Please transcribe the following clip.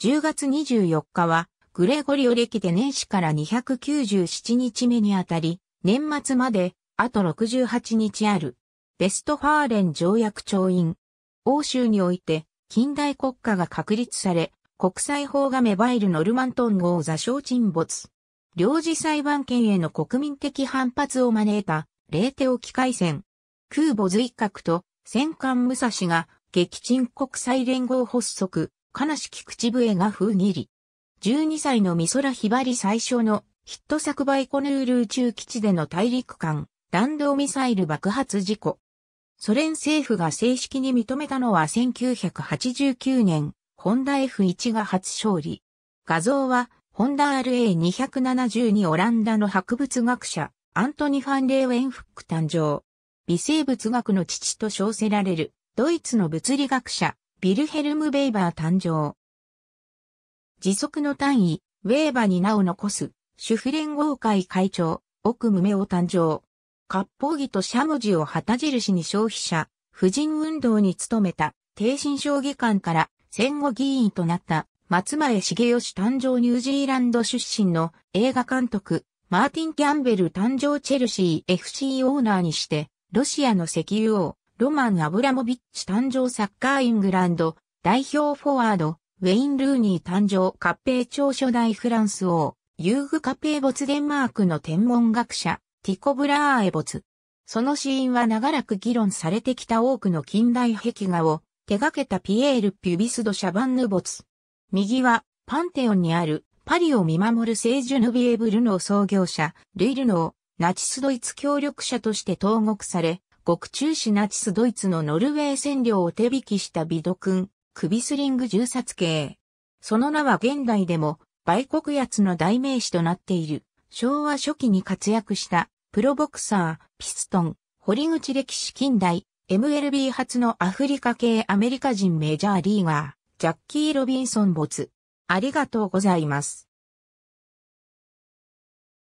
10月24日は、グレゴリオ歴で年始から297日目にあたり、年末まで、あと68日ある。ベストファーレン条約調印。欧州において、近代国家が確立され、国際法が芽生えるノルマントン号座礁沈没。領事裁判権への国民的反発を招いた、レーテ沖海戦。空母随格と戦艦武蔵が撃沈国際連合発足、悲しき口笛が風切り。12歳の美空ひばり最初のヒット作バイコヌール宇宙基地での大陸間弾道ミサイル爆発事故。ソ連政府が正式に認めたのは1989年、ホンダ F1 が初勝利。画像は、ホンダ RA272 オランダの博物学者、アントニ・ファン・レーウェンフック誕生。微生物学の父と称せられる、ドイツの物理学者、ビルヘルム・ベイバー誕生。時速の単位、ウェーバーに名を残す、主婦連合会会長、奥夢を誕生。割烹着としゃもじを旗印に消費者、婦人運動に努めた、低神将棋館から戦後議員となった松前茂義誕生ニュージーランド出身の映画監督、マーティン・キャンベル誕生チェルシー FC オーナーにして、ロシアの石油王、ロマン・アブラモビッチ誕生サッカーイングランド、代表フォワード、ウェイン・ルーニー誕生合併長初代フランス王、遊具合併没デンマークの天文学者、ティコ・ブラーエ没。その死因は長らく議論されてきた多くの近代壁画を手掛けたピエール・ピュビスド・シャバンヌ没。右は、パンテオンにあるパリを見守る聖ジュヌビエ・ブルノー創業者、ルイルノー、ナチスドイツ協力者として投獄され、獄中市ナチスドイツのノルウェー占領を手引きしたビド君、クビスリング銃殺刑。その名は現代でも、売国奴の代名詞となっている。昭和初期に活躍した、プロボクサー、ピストン、堀口歴史近代、MLB 初のアフリカ系アメリカ人メジャーリーガー、ジャッキー・ロビンソン没。ありがとうございます。